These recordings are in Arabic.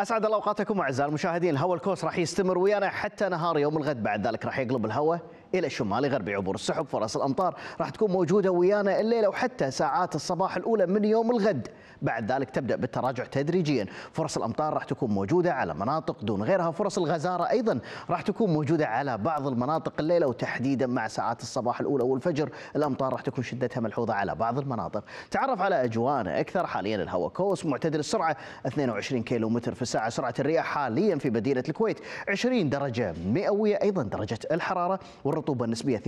اسعد الله اوقاتكم اعزائي المشاهدين الهواء الكوس راح يستمر ويانا حتى نهار يوم الغد بعد ذلك راح يقلب الهواء الى الشمال غرب عبور السحب فرص الامطار راح تكون موجوده ويانا الليله وحتى ساعات الصباح الاولى من يوم الغد بعد ذلك تبدا بالتراجع تدريجيا فرص الامطار راح تكون موجوده على مناطق دون غيرها فرص الغزاره ايضا راح تكون موجوده على بعض المناطق الليله وتحديدا مع ساعات الصباح الاولى والفجر الامطار راح تكون شدتها ملحوظه على بعض المناطق تعرف على اجوانا اكثر حاليا الهواء كوس معتدل السرعه 22 كيلو متر في الساعه سرعه الرياح حاليا في مدينه الكويت 20 درجه مئويه ايضا درجه الحراره والرطوبه الرطوبة النسبية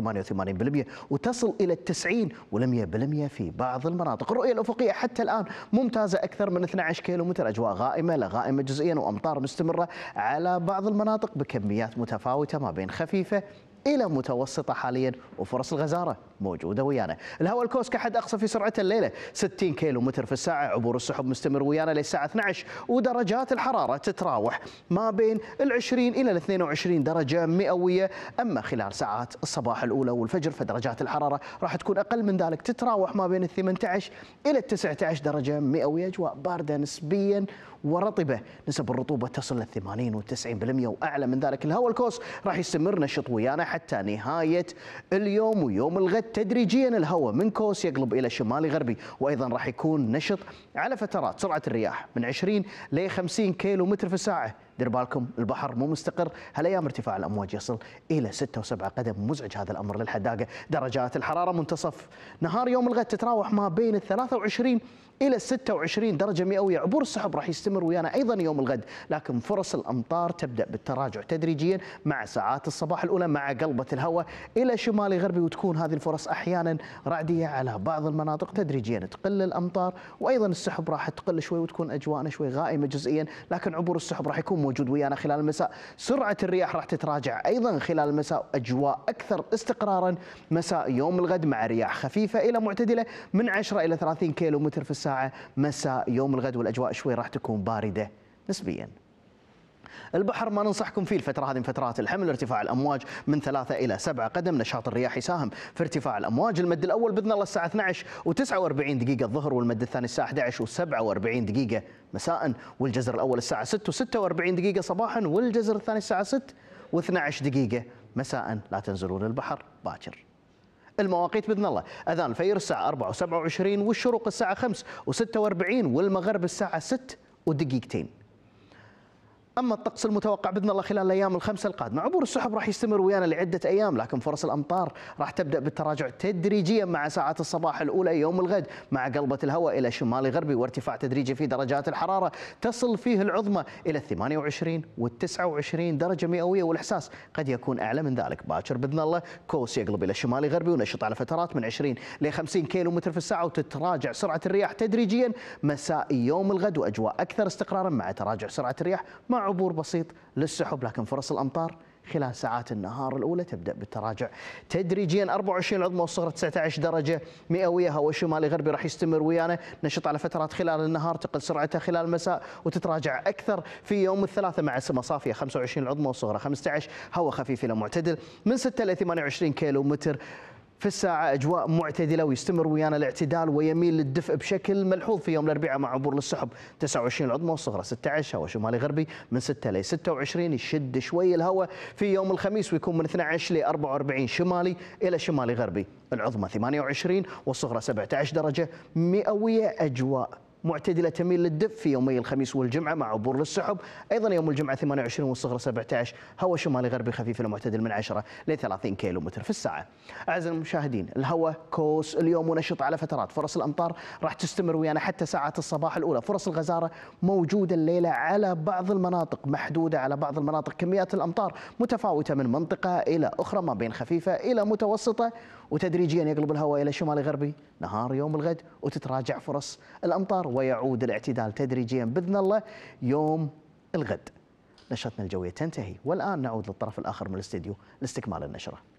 88% وتصل إلى 90 و100% في بعض المناطق الرؤية الأفقية حتى الآن ممتازة أكثر من 12 متر أجواء غائمة لغائمة جزئيا وأمطار مستمرة على بعض المناطق بكميات متفاوتة ما بين خفيفة إلى متوسطة حاليا وفرص الغزارة موجودة ويانا الهواء الكوس كحد أقصى في سرعته الليلة 60 كيلو متر في الساعة عبور السحب مستمر ويانا للساعة 12 ودرجات الحرارة تتراوح ما بين ال 20 إلى ال 22 درجة مئوية أما خلال ساعات الصباح الأولى والفجر فدرجات الحرارة راح تكون أقل من ذلك تتراوح ما بين ال 18 إلى ال 19 درجة مئوية أجواء باردة نسبيا ورطبة نسب الرطوبة تصل إلى 80 و 90% وأعلى من ذلك الهواء الكوس راح يستمر نشط ويانا حتى نهاية اليوم ويوم الغد تدريجيا الهواء من كوس يقلب إلى شمالي غربي وأيضا راح يكون نشط على فترات سرعة الرياح من 20 ل 50 كيلو متر في الساعة دير بالكم البحر مو مستقر هالايام ارتفاع الامواج يصل الى 6 و7 قدم مزعج هذا الامر للحداقه درجات الحراره منتصف نهار يوم الغد تتراوح ما بين ال 23 الى 26 درجه مئويه عبور السحب راح يستمر ويانا ايضا يوم الغد لكن فرص الامطار تبدا بالتراجع تدريجيا مع ساعات الصباح الاولى مع قلبه الهواء الى شمالي غربي وتكون هذه الفرص احيانا رعديه على بعض المناطق تدريجيا تقل الامطار وايضا السحب راح تقل شوي وتكون اجواءنا شوي غائمه جزئيا لكن عبور السحب راح يكون موجود ويانا خلال المساء سرعة الرياح راح تتراجع أيضا خلال المساء أجواء أكثر استقرارا مساء يوم الغد مع رياح خفيفة إلى معتدلة من 10 إلى 30 كيلو متر في الساعة مساء يوم الغد والأجواء شوي راح تكون باردة نسبياً البحر ما ننصحكم فيه الفترة هذه من فترات الحمل ارتفاع الأمواج من ثلاثة إلى سبعة قدم نشاط الرياح يساهم في ارتفاع الأمواج المد الأول بإذن الله الساعة 12 و49 دقيقة الظهر والمد الثاني الساعة 11 و47 دقيقة مساء والجزر الأول الساعة 6 و46 دقيقة صباحا والجزر الثاني الساعة 6 و12 دقيقة مساء لا تنزلون البحر باكر المواقيت باذن الله اذان الفير الساعه 4 و27 والشروق الساعه 5 و46 والمغرب الساعه 6 ودقيقتين اما الطقس المتوقع باذن الله خلال الايام الخمسه القادمه، عبور السحب راح يستمر ويانا لعده ايام لكن فرص الامطار راح تبدا بالتراجع تدريجيا مع ساعات الصباح الاولى يوم الغد مع قلبه الهواء الى شمال غربي وارتفاع تدريجي في درجات الحراره تصل فيه العظمى الى 28 و 29 درجه مئويه والاحساس قد يكون اعلى من ذلك، باكر باذن الله كوس يقلب الى شمال غربي ونشط على فترات من 20 ل 50 كيلو متر في الساعه وتتراجع سرعه الرياح تدريجيا مساء يوم الغد واجواء اكثر استقرارا مع تراجع سرعه الرياح مع عبور بسيط للسحب لكن فرص الأمطار خلال ساعات النهار الأولى تبدأ بالتراجع تدريجيا 24 عظمى والصغرى 19 درجة مئوية هواء شمالي غربي راح يستمر ويانا نشط على فترات خلال النهار تقل سرعتها خلال المساء وتتراجع أكثر في يوم الثلاثاء مع سما صافية 25 عظمى والصغرى 15 هواء خفيف إلى معتدل من 6 إلى 28 كيلو متر في الساعة أجواء معتدلة ويستمر ويانا الاعتدال ويميل للدفء بشكل ملحوظ في يوم الأربعاء مع عبور للسحب 29 العظمى والصغرى 16 هواء شمالي غربي من 6 ل 26 يشد شوي الهواء في يوم الخميس ويكون من 12 ل 44 شمالي إلى شمالي غربي العظمى 28 والصغرى 17 درجة مئوية أجواء معتدلة تميل للدب في يومي الخميس والجمعة مع عبور للسحب أيضا يوم الجمعة 28 والصغر 17 هواء شمالي غربي خفيف المعتدل من 10 ل 30 كيلو متر في الساعة أعزائي المشاهدين الهواء كوس اليوم ونشط على فترات فرص الأمطار راح تستمر ويانا حتى ساعات الصباح الأولى فرص الغزارة موجودة الليلة على بعض المناطق محدودة على بعض المناطق كميات الأمطار متفاوتة من منطقة إلى أخرى ما بين خفيفة إلى متوسطة وتدريجيا يقلب الهواء إلى شمالي غربي نهار يوم الغد وتتراجع فرص الأمطار ويعود الاعتدال تدريجيا باذن الله يوم الغد نشرتنا الجويه تنتهي والان نعود للطرف الاخر من الاستديو لاستكمال النشره